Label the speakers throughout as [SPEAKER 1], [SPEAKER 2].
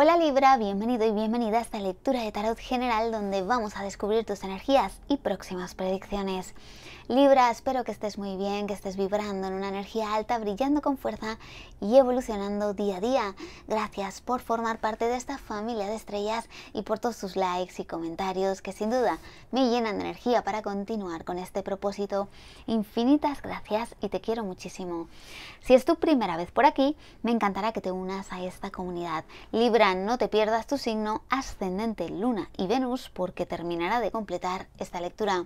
[SPEAKER 1] Hola Libra, bienvenido y bienvenida a esta lectura de tarot general donde vamos a descubrir tus energías y próximas predicciones. Libra, espero que estés muy bien, que estés vibrando en una energía alta, brillando con fuerza y evolucionando día a día. Gracias por formar parte de esta familia de estrellas y por todos tus likes y comentarios que sin duda me llenan de energía para continuar con este propósito. Infinitas gracias y te quiero muchísimo. Si es tu primera vez por aquí, me encantará que te unas a esta comunidad. Libra, no te pierdas tu signo ascendente, Luna y Venus, porque terminará de completar esta lectura.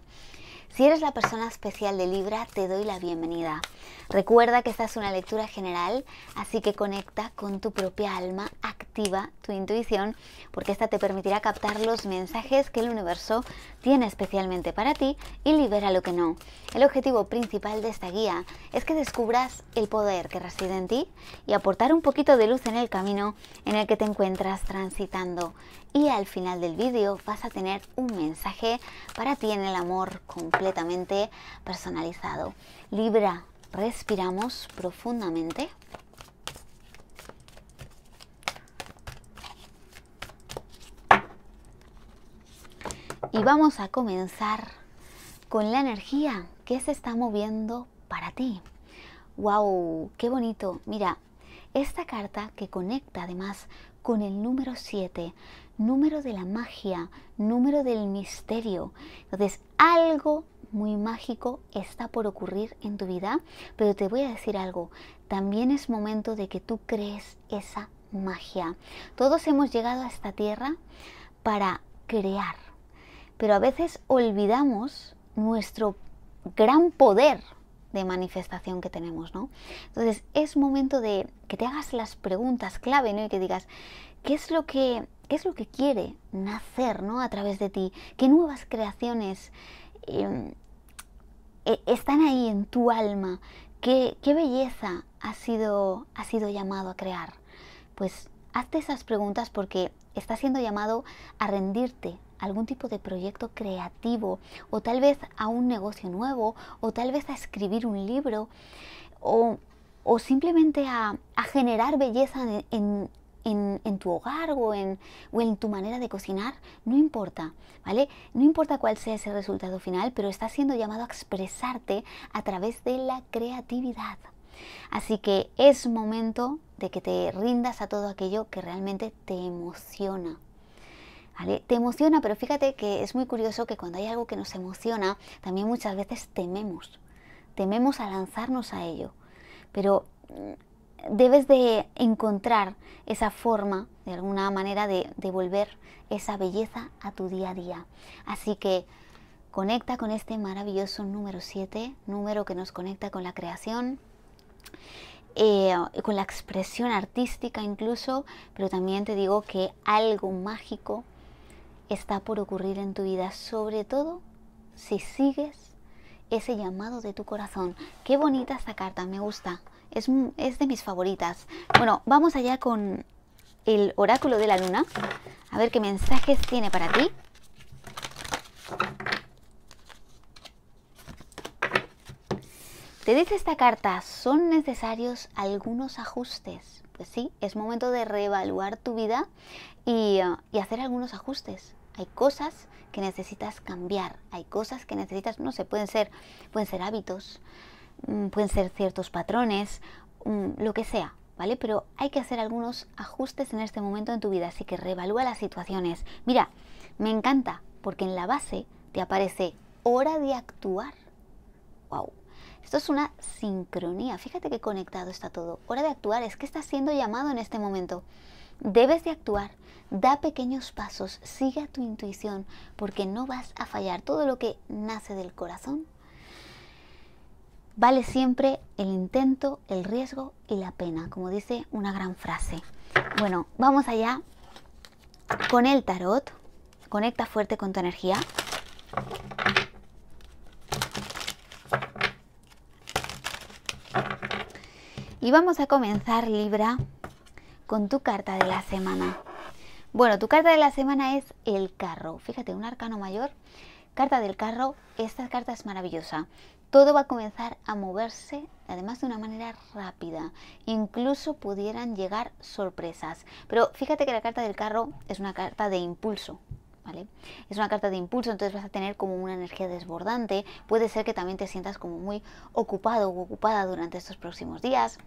[SPEAKER 1] Si eres la persona especial de Libra, te doy la bienvenida. Recuerda que esta es una lectura general, así que conecta con tu propia alma, activa tu intuición, porque esta te permitirá captar los mensajes que el universo tiene especialmente para ti y libera lo que no. El objetivo principal de esta guía es que descubras el poder que reside en ti y aportar un poquito de luz en el camino en el que te encuentras transitando y al final del vídeo vas a tener un mensaje para ti en el amor completamente personalizado. Libra, respiramos profundamente. Y vamos a comenzar con la energía que se está moviendo para ti. ¡Wow! ¡Qué bonito! Mira, esta carta que conecta además con el número 7, número de la magia, número del misterio. Entonces, algo muy mágico está por ocurrir en tu vida, pero te voy a decir algo, también es momento de que tú crees esa magia. Todos hemos llegado a esta tierra para crear, pero a veces olvidamos nuestro gran poder de manifestación que tenemos, ¿no? Entonces es momento de que te hagas las preguntas clave, Y que digas, ¿qué es lo que, es lo que quiere nacer, ¿no? A través de ti, qué nuevas creaciones em, e, están ahí en tu alma, qué, qué belleza ha sido, ha sido llamado a crear. Pues hazte esas preguntas porque estás siendo llamado a rendirte algún tipo de proyecto creativo o tal vez a un negocio nuevo o tal vez a escribir un libro o, simplemente a, generar belleza en, tu hogar o en, o en, tu manera de cocinar, no importa, ¿vale? No importa cuál sea ese resultado final, pero estás siendo llamado a expresarte a través de la creatividad. Así que es momento de que te rindas a todo aquello que realmente te emociona. Te emociona, pero fíjate que es muy curioso que cuando hay algo que nos emociona, también muchas veces tememos, tememos a lanzarnos a ello, pero mm, debes de encontrar esa forma, de alguna manera, de devolver esa belleza a tu día a día. Así que conecta con este maravilloso número 7, número que nos conecta con la creación, eh, con la expresión artística incluso, pero también te digo que algo mágico está por ocurrir en tu vida, sobre todo si sigues ese llamado de tu corazón. Qué bonita esta carta, me gusta. Es, es de mis favoritas. Bueno, vamos allá con el oráculo de la luna. A ver qué mensajes tiene para ti. Te dice esta carta, son necesarios algunos ajustes. Pues sí, es momento de reevaluar tu vida y, hacer algunos ajustes. Hay cosas que necesitas cambiar, hay cosas que necesitas, no se pueden ser, pueden ser hábitos, mm, pueden ser ciertos patrones, mm, lo que sea, ¿vale? Pero hay que hacer algunos ajustes en este momento en tu vida, así que revalúa las situaciones. Mira, me encanta porque en la base te aparece hora de actuar. ¡Wow! Esto es una sincronía. Fíjate qué conectado está todo. Hora de actuar es que estás siendo llamado en este momento. Debes de actuar. Da pequeños pasos, siga tu intuición, porque no vas a fallar. Todo lo que nace del corazón vale siempre el intento, el riesgo y la pena, como dice una gran frase. Bueno, vamos allá con el tarot. Conecta fuerte con tu energía. Y vamos a comenzar Libra con tu carta de la semana. Bueno, tu carta de la semana es el carro. Fíjate, un arcano mayor. Carta del carro. Esta carta es maravillosa. Todo va a comenzar a moverse, además de una manera rápida. Incluso pudieran llegar sorpresas. Pero fíjate que la carta del carro es una carta de impulso, ¿Vale? Es una carta de impulso, entonces vas a tener como una energía desbordante. Puede ser que también te sientas como muy ocupado o ocupada durante estos próximos días.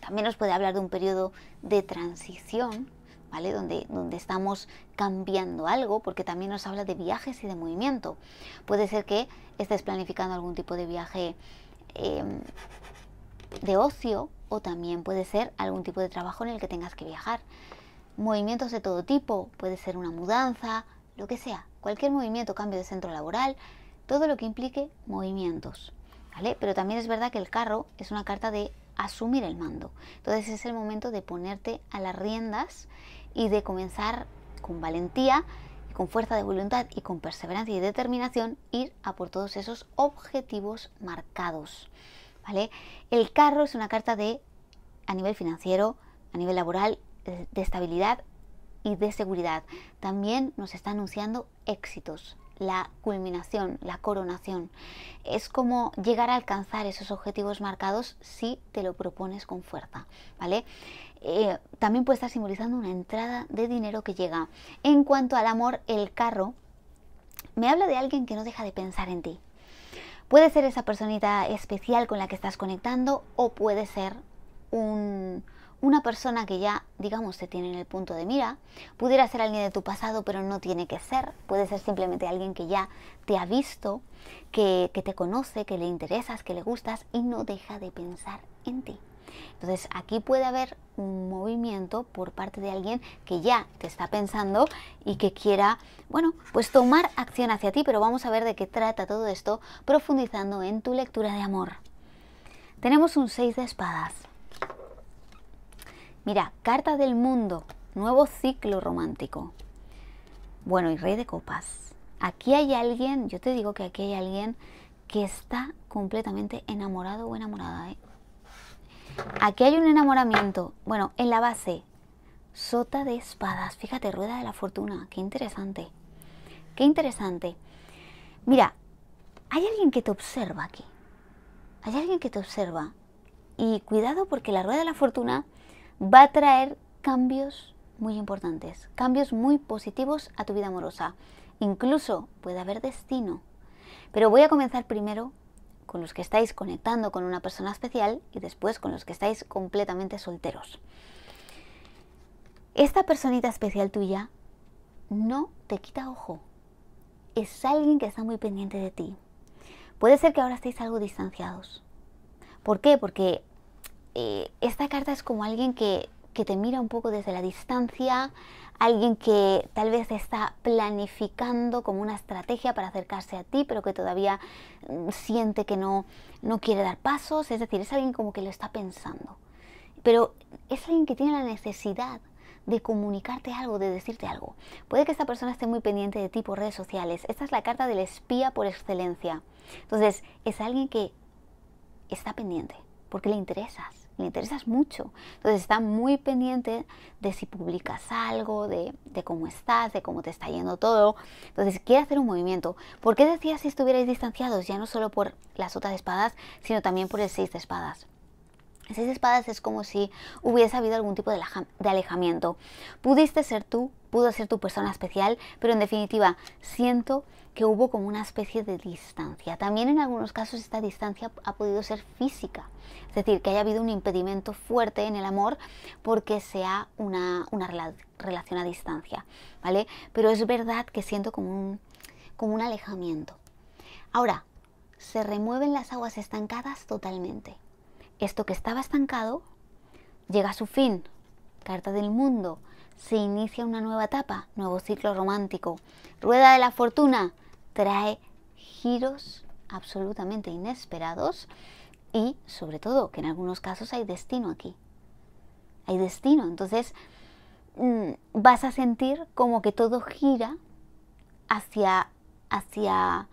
[SPEAKER 1] También nos puede hablar de un periodo de transición, ¿vale? Donde, donde estamos cambiando algo, porque también nos habla de viajes y de movimiento. Puede ser que estés planificando algún tipo de viaje em, de ocio o también puede ser algún tipo de trabajo en el que tengas que viajar. Movimientos de todo tipo, puede ser una mudanza, lo que sea, cualquier movimiento, cambio de centro laboral, todo lo que implique movimientos. ¿Vale? Pero también es verdad que el carro es una carta de asumir el mando. Entonces es el momento de ponerte a las riendas y de comenzar con valentía, con fuerza de voluntad y con perseverancia y determinación ir a por todos esos objetivos marcados. ¿Vale? El carro es una carta de a nivel financiero, a nivel laboral, de estabilidad y de seguridad. También nos está anunciando éxitos, la culminación, la coronación. Es como llegar a alcanzar esos objetivos marcados si te lo propones con fuerza, ¿vale? Eh, también puede estar simbolizando una entrada de dinero que llega. En cuanto al amor, el carro me habla de alguien que no deja de pensar en ti. Puede ser esa personita especial con la que estás conectando o puede ser un, una persona que ya, digamos, se tiene en el punto de mira, pudiera ser alguien de tu pasado, pero no tiene que ser, puede ser simplemente alguien que ya te ha visto, que, que te conoce, que le interesas, que le gustas y no deja de pensar en ti. Entonces aquí puede haber un movimiento por parte de alguien que ya te está pensando y que quiera, bueno, pues tomar acción hacia ti, pero vamos a ver de qué trata todo esto profundizando en tu lectura de amor. Tenemos un 6 de espadas. Mira, carta del mundo, nuevo ciclo romántico. Bueno, y rey de copas. Aquí hay alguien, yo te digo que aquí hay alguien que está completamente enamorado o enamorada. ¿eh? Aquí hay un enamoramiento. Bueno, en la base, sota de espadas. Fíjate, rueda de la fortuna. Qué interesante. Qué interesante. Mira, hay alguien que te observa aquí. Hay alguien que te observa. Y cuidado porque la rueda de la fortuna va a traer cambios muy importantes, cambios muy positivos a tu vida amorosa. Incluso puede haber destino. Pero voy a comenzar primero con los que estáis conectando con una persona especial y después con los que estáis completamente solteros. Esta personita especial tuya no te quita ojo. Es alguien que está muy pendiente de ti. Puede ser que ahora estéis algo distanciados. ¿Por qué? Porque eh, esta carta es como alguien que, te mira un poco desde la distancia, alguien que tal vez está planificando como una estrategia para acercarse a ti, pero que todavía mm, siente que no, no quiere dar pasos, es decir, es alguien como que lo está pensando. Pero es alguien que tiene la necesidad de comunicarte algo, de decirte algo. Puede que esta persona esté muy pendiente de tipo redes sociales. Esta es la carta del espía por excelencia. Entonces, es alguien que está pendiente porque le interesas le interesas mucho. Entonces está muy pendiente de si publicas algo, de, cómo estás, de cómo te está yendo todo. Entonces quiere hacer un movimiento. ¿Por qué decía si estuvierais distanciados? Ya no solo por las otras de espadas, sino también por el seis de espadas. El seis de espadas es como si hubiese habido algún tipo de alejamiento. Pudiste ser tú, pudo ser tu persona especial, pero en definitiva siento que hubo como una especie de distancia. También en algunos casos esta distancia ha podido ser física, es decir, que haya habido un impedimento fuerte en el amor porque sea una, relación a distancia, ¿vale? Pero es verdad que siento como un, como un alejamiento. Ahora, se remueven las aguas estancadas totalmente. Esto que estaba estancado llega a su fin. Carta del mundo, se inicia una nueva etapa, nuevo ciclo romántico. Rueda de la fortuna trae giros absolutamente inesperados y sobre todo que en algunos casos hay destino aquí. Hay destino, entonces mm, vas a sentir como que todo gira hacia hacia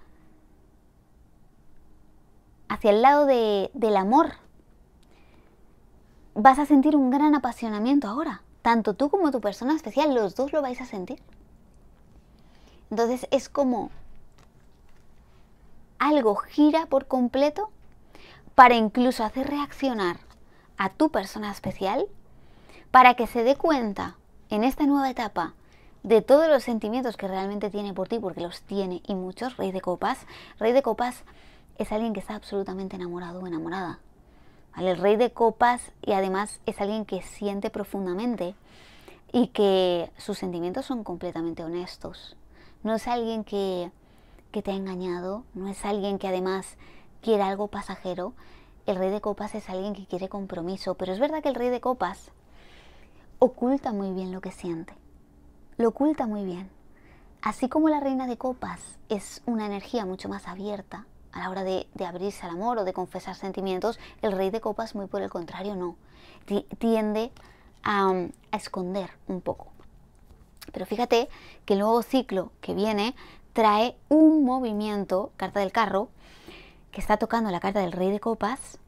[SPEAKER 1] hacia el lado de, del amor. Vas a sentir un gran apasionamiento ahora tanto tú como tu persona especial, los dos lo vais a sentir. Entonces es como algo gira por completo para incluso hacer reaccionar a tu persona especial para que se dé cuenta en esta nueva etapa de todos los sentimientos que realmente tiene por ti, porque los tiene y muchos, Rey de Copas. Rey de Copas es alguien que está absolutamente enamorado o enamorada el rey de copas y además es alguien que siente profundamente y que sus sentimientos son completamente honestos. No es alguien que, que te ha engañado, no es alguien que además quiere algo pasajero. El rey de copas es alguien que quiere compromiso, pero es verdad que el rey de copas oculta muy bien lo que siente. Lo oculta muy bien. Así como la reina de copas es una energía mucho más abierta, a la hora de, abrirse al amor o de confesar sentimientos, el rey de copas, muy por el contrario, no. Tiende a, um, a esconder un poco. Pero fíjate que el nuevo ciclo que viene trae un movimiento, carta del carro, que está tocando la carta del rey de copas,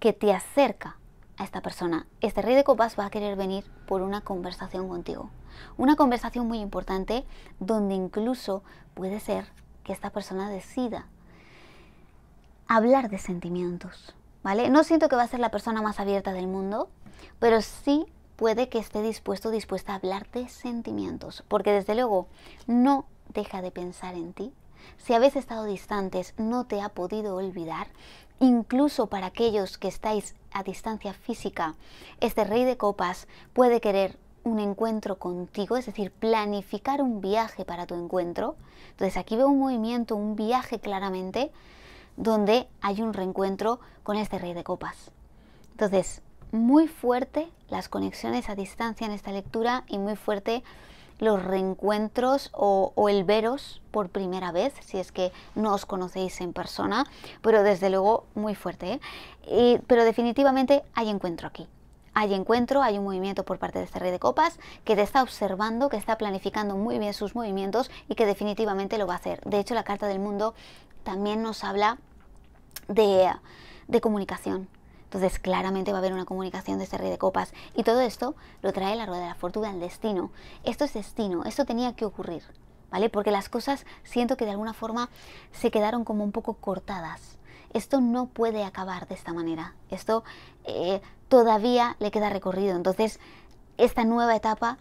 [SPEAKER 1] que te acerca a esta persona. Este rey de copas va a querer venir por una conversación contigo. Una conversación muy importante donde incluso puede ser que esta persona decida hablar de sentimientos, ¿vale? No siento que va a ser la persona más abierta del mundo, pero sí puede que esté dispuesto dispuesta a hablar de sentimientos, porque desde luego no deja de pensar en ti. Si habéis estado distantes, no te ha podido olvidar. Incluso para aquellos que estáis a distancia física, este rey de copas puede querer un encuentro contigo, es decir, planificar un viaje para tu encuentro. Entonces aquí veo un movimiento, un viaje claramente donde hay un reencuentro con este rey de copas. Entonces, muy fuerte las conexiones a distancia en esta lectura y muy fuerte los reencuentros o, el veros por primera vez, si es que no os conocéis en persona, pero desde luego muy fuerte. ¿eh? pero definitivamente hay encuentro aquí. Hay encuentro, hay un movimiento por parte de este rey de copas que te está observando, que está planificando muy bien sus movimientos y que definitivamente lo va a hacer. De hecho, la carta del mundo también nos habla de, comunicación. Entonces claramente va a haber una comunicación de este rey de copas y todo esto lo trae la rueda de la fortuna, el destino. Esto es destino, esto tenía que ocurrir, ¿vale? Porque las cosas siento que de alguna forma se quedaron como un poco cortadas. Esto no puede acabar de esta manera. Esto eh, todavía le queda recorrido. Entonces esta nueva etapa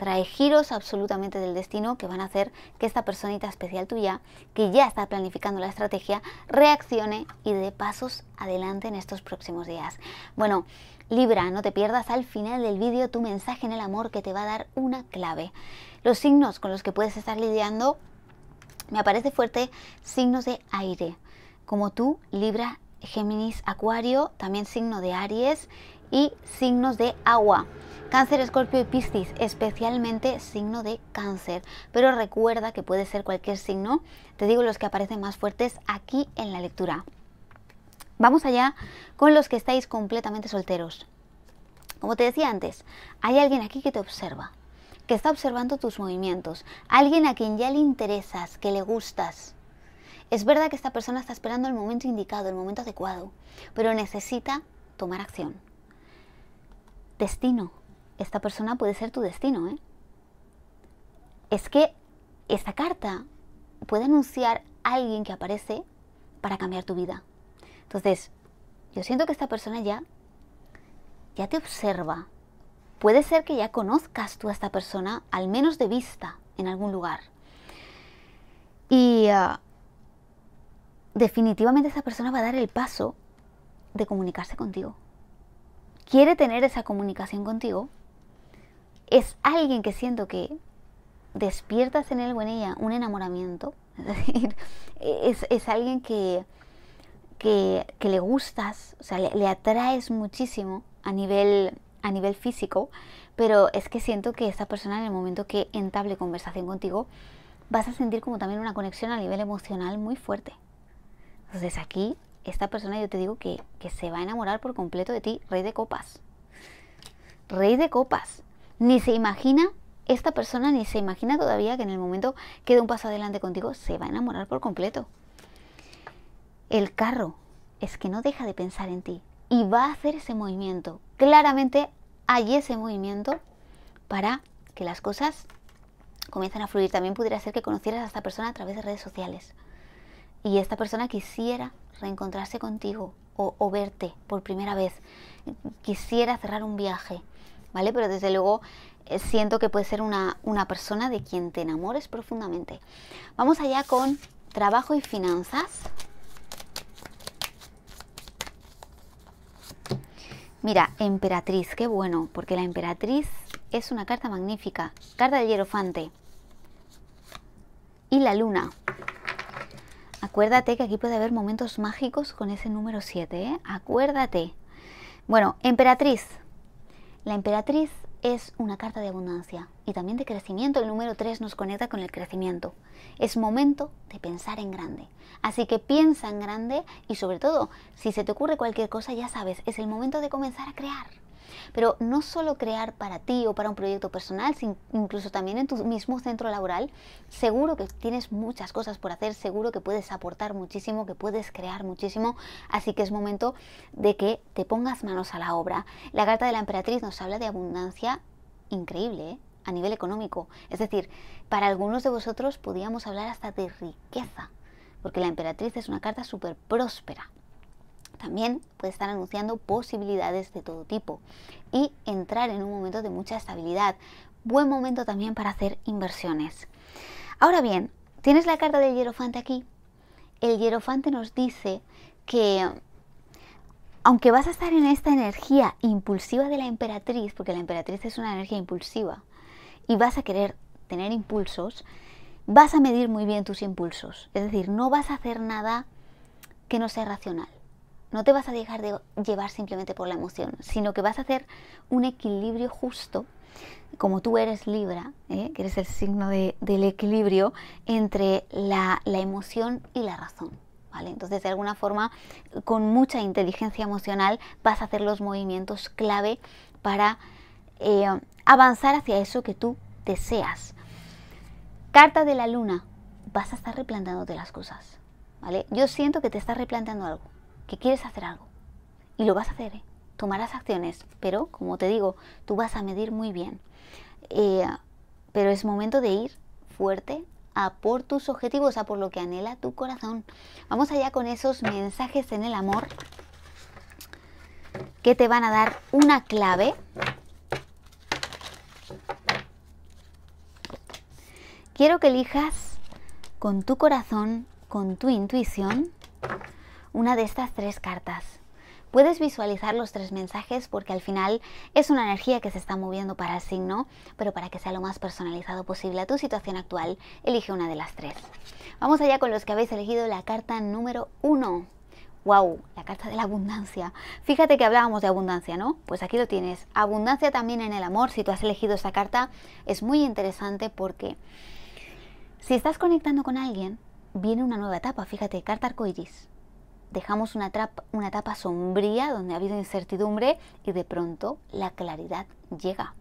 [SPEAKER 1] trae giros absolutamente del destino que van a hacer que esta personita especial tuya, que ya está planificando la estrategia, reaccione y dé pasos adelante en estos próximos días. Bueno, Libra, no te pierdas al final del vídeo tu mensaje en el amor que te va a dar una clave. Los signos con los que puedes estar lidiando, me aparece fuerte, signos de aire, como tú, Libra, Géminis, Acuario, también signo de Aries y signos de agua. Cáncer, Escorpio y Piscis, especialmente signo de cáncer. Pero recuerda que puede ser cualquier signo. Te digo los que aparecen más fuertes aquí en la lectura. Vamos allá con los que estáis completamente solteros. Como te decía antes, hay alguien aquí que te observa, que está observando tus movimientos, alguien a quien ya le interesas, que le gustas. Es verdad que esta persona está esperando el momento indicado, el momento adecuado, pero necesita tomar acción destino. Esta persona puede ser tu destino, ¿eh? Es que esta carta puede anunciar a alguien que aparece para cambiar tu vida. Entonces, yo siento que esta persona ya ya te observa. Puede ser que ya conozcas tú a esta persona, al menos de vista, en algún lugar. Y ah, definitivamente esta persona va a dar el paso de comunicarse contigo quiere tener esa comunicación contigo, es alguien que siento que despiertas en él o en ella un enamoramiento, es decir, es, alguien que, que, le gustas, o sea, le, le, atraes muchísimo a nivel, a nivel físico, pero es que siento que esta persona en el momento que entable conversación contigo, vas a sentir como también una conexión a nivel emocional muy fuerte. Entonces aquí esta persona yo te digo que, que se va a enamorar por completo de ti, rey de copas. Rey de copas. Ni se imagina esta persona, ni se imagina todavía que en el momento que dé un paso adelante contigo, se va a enamorar por completo. El carro es que no deja de pensar en ti y va a hacer ese movimiento. Claramente hay ese movimiento para que las cosas comiencen a fluir. También pudiera ser que conocieras a esta persona a través de redes sociales y esta persona quisiera reencontrarse contigo o, verte por primera vez, quisiera cerrar un viaje, ¿vale? Pero desde luego eh, siento que puede ser una, una persona de quien te enamores profundamente. Vamos allá con trabajo y finanzas. Mira, emperatriz, qué bueno, porque la emperatriz es una carta magnífica, carta de hierofante y la luna. Acuérdate que aquí puede haber momentos mágicos con ese número 7, ¿eh? Acuérdate. Bueno, emperatriz. La emperatriz es una carta de abundancia y también de crecimiento. El número 3 nos conecta con el crecimiento. Es momento de pensar en grande. Así que piensa en grande y sobre todo, si se te ocurre cualquier cosa, ya sabes, es el momento de comenzar a crear. Pero no solo crear para ti o para un proyecto personal, sino incluso también en tu mismo centro laboral, seguro que tienes muchas cosas por hacer, seguro que puedes aportar muchísimo, que puedes crear muchísimo, así que es momento de que te pongas manos a la obra. La carta de la emperatriz nos habla de abundancia increíble, ¿eh? a nivel económico. Es decir, para algunos de vosotros podíamos hablar hasta de riqueza, porque la emperatriz es una carta súper próspera. También puede estar anunciando posibilidades de todo tipo y entrar en un momento de mucha estabilidad. Buen momento también para hacer inversiones. Ahora bien, tienes la carta del hierofante aquí. El hierofante nos dice que aunque vas a estar en esta energía impulsiva de la emperatriz, porque la emperatriz es una energía impulsiva, y vas a querer tener impulsos, vas a medir muy bien tus impulsos. Es decir, no vas a hacer nada que no sea racional no te vas a dejar de llevar simplemente por la emoción, sino que vas a hacer un equilibrio justo, como tú eres Libra, ¿eh? que eres el signo del equilibrio entre la, emoción y la razón. ¿Vale? Entonces, de alguna forma, con mucha inteligencia emocional vas a hacer los movimientos clave para eh, avanzar hacia eso que tú deseas. Carta de la luna, vas a estar replanteándote las cosas, ¿vale? Yo siento que te estás replanteando algo, que quieres hacer algo y lo vas a hacer, ¿eh? tomarás acciones, pero como te digo, tú vas a medir muy bien. Eh, pero es momento de ir fuerte a por tus objetivos, a por lo que anhela tu corazón. Vamos allá con esos mensajes en el amor que te van a dar una clave quiero que elijas con tu corazón, con tu intuición, una de estas tres cartas. Puedes visualizar los tres mensajes porque al final es una energía que se está moviendo para el signo, pero para que sea lo más personalizado posible a tu situación actual, elige una de las tres. Vamos allá con los que habéis elegido la carta número uno. ¡Wow! La carta de la abundancia. Fíjate que hablábamos de abundancia, ¿no? Pues aquí lo tienes. Abundancia también en el amor. Si tú has elegido esta carta, es muy interesante porque si estás conectando con alguien, viene una nueva etapa. Fíjate, carta arcoiris dejamos una, una etapa sombría donde ha habido incertidumbre y de pronto la claridad llega.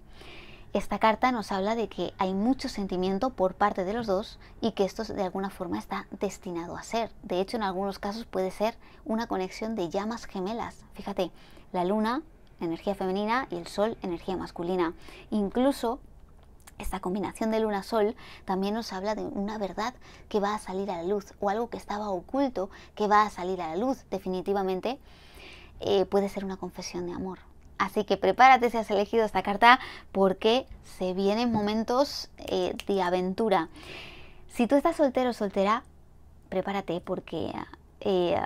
[SPEAKER 1] Esta carta nos habla de que hay mucho sentimiento por parte de los dos y que esto de alguna forma está destinado a ser. De hecho, en algunos casos puede ser una conexión de llamas gemelas. Fíjate, la luna, energía femenina, y el sol, energía masculina. Incluso esta combinación de luna-sol también nos habla de una verdad que va a salir a la luz o algo que estaba oculto que va a salir a la luz. Definitivamente eh, puede ser una confesión de amor. Así que prepárate si has elegido esta carta porque se vienen momentos eh, de aventura. Si tú estás soltero o soltera, prepárate porque eh,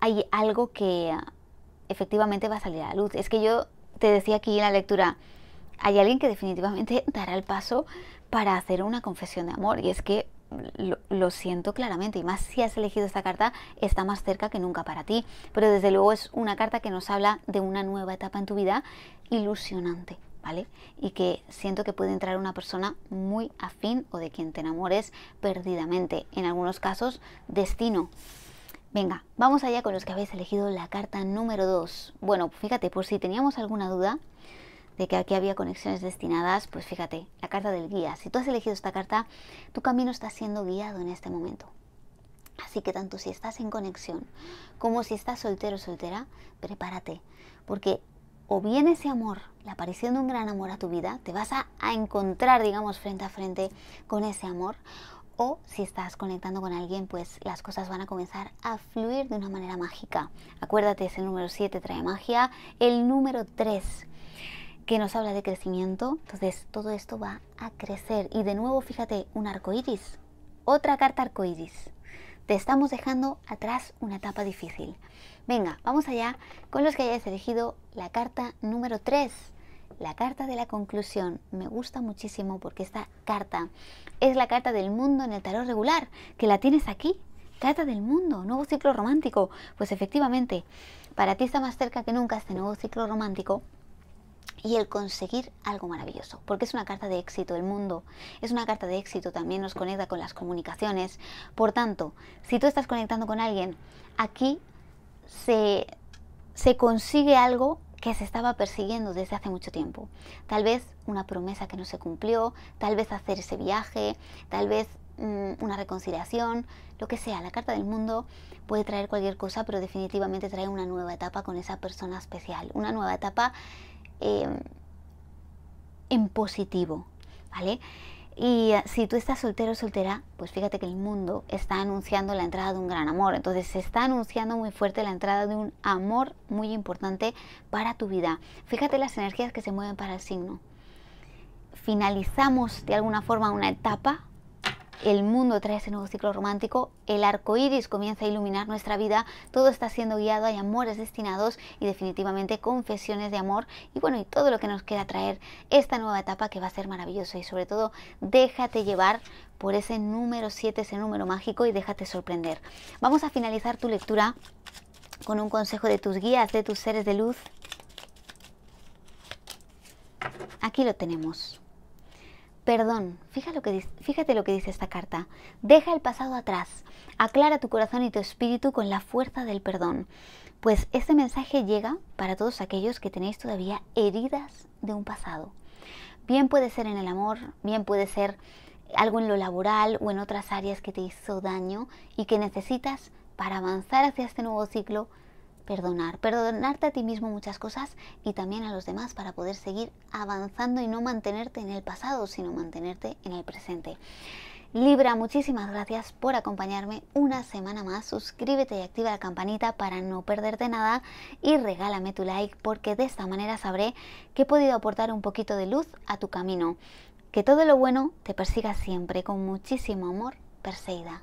[SPEAKER 1] hay algo que efectivamente va a salir a la luz. Es que yo te decía aquí en la lectura, hay alguien que definitivamente dará el paso para hacer una confesión de amor y es que lo, siento claramente y más si has elegido esta carta está más cerca que nunca para ti pero desde luego es una carta que nos habla de una nueva etapa en tu vida ilusionante ¿Vale? Y que siento que puede entrar una persona muy afín o de quien te enamores perdidamente, en algunos casos destino. Venga, vamos allá con los que habéis elegido la carta número 2. Bueno, fíjate, por si teníamos alguna duda, de que aquí había conexiones destinadas, pues fíjate, la carta del guía. Si tú has elegido esta carta, tu camino está siendo guiado en este momento. Así que tanto si estás en conexión como si estás soltero o soltera, prepárate, porque o bien ese amor, la aparición de un gran amor a tu vida, te vas a, encontrar, digamos, frente a frente con ese amor, o si estás conectando con alguien, pues las cosas van a comenzar a fluir de una manera mágica. Acuérdate, ese número 7 trae magia, el número 3 nos habla de crecimiento. Entonces, todo esto va a crecer. Y de nuevo, fíjate, un arco iris. Otra carta arco iris. Te estamos dejando atrás una etapa difícil. Venga, vamos allá con los que hayáis elegido la carta número 3. La carta de la conclusión me gusta muchísimo porque esta carta es la carta del mundo en el tarot regular, que la tienes aquí. Carta del mundo, nuevo ciclo romántico. Pues efectivamente, para ti está más cerca que nunca este nuevo ciclo romántico y el conseguir algo maravilloso, porque es una carta de éxito, el mundo es una carta de éxito, también nos conecta con las comunicaciones. Por tanto, si tú estás conectando con alguien, aquí se, se consigue algo que se estaba persiguiendo desde hace mucho tiempo. Tal vez una promesa que no se cumplió, tal vez hacer ese viaje, tal vez mm, una reconciliación, lo que sea. La carta del mundo puede traer cualquier cosa, pero definitivamente trae una nueva etapa con esa persona especial, una nueva etapa Em, en positivo, ¿vale? Y eh, si tú estás soltero o soltera, pues fíjate que el mundo está anunciando la entrada de un gran amor. Entonces se está anunciando muy fuerte la entrada de un amor muy importante para tu vida. Fíjate las energías que se mueven para el signo. Finalizamos de alguna forma una etapa el mundo trae ese nuevo ciclo romántico, el arco iris comienza a iluminar nuestra vida, todo está siendo guiado, hay amores destinados y definitivamente confesiones de amor y bueno, y todo lo que nos queda traer esta nueva etapa que va a ser maravillosa y sobre todo déjate llevar por ese número 7, ese número mágico y déjate sorprender. Vamos a finalizar tu lectura con un consejo de tus guías, de tus seres de luz. Aquí lo tenemos. Perdón, fíjate lo, que dice, esta carta. Deja el pasado atrás, aclara tu corazón y tu espíritu con la fuerza del perdón. Pues este mensaje llega para todos aquellos que tenéis todavía heridas de un pasado. Bien puede ser en el amor, bien puede ser algo en lo laboral o en otras áreas que te hizo daño y que necesitas para avanzar hacia este nuevo ciclo Perdonar, perdonarte a ti mismo muchas cosas y también a los demás para poder seguir avanzando y no mantenerte en el pasado, sino mantenerte en el presente. Libra, muchísimas gracias por acompañarme una semana más. Suscríbete y activa la campanita para no perderte nada y regálame tu like porque de esta manera sabré que he podido aportar un poquito de luz a tu camino. Que todo lo bueno te persiga siempre con muchísimo amor, Perseida.